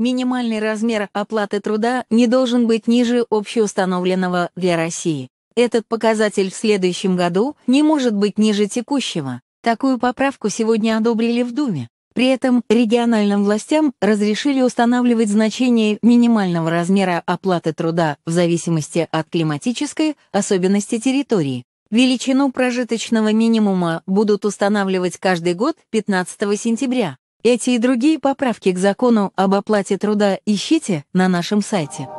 минимальный размер оплаты труда не должен быть ниже общеустановленного для России. Этот показатель в следующем году не может быть ниже текущего. Такую поправку сегодня одобрили в Думе. При этом региональным властям разрешили устанавливать значение минимального размера оплаты труда в зависимости от климатической особенности территории. Величину прожиточного минимума будут устанавливать каждый год 15 сентября. Эти и другие поправки к закону об оплате труда ищите на нашем сайте.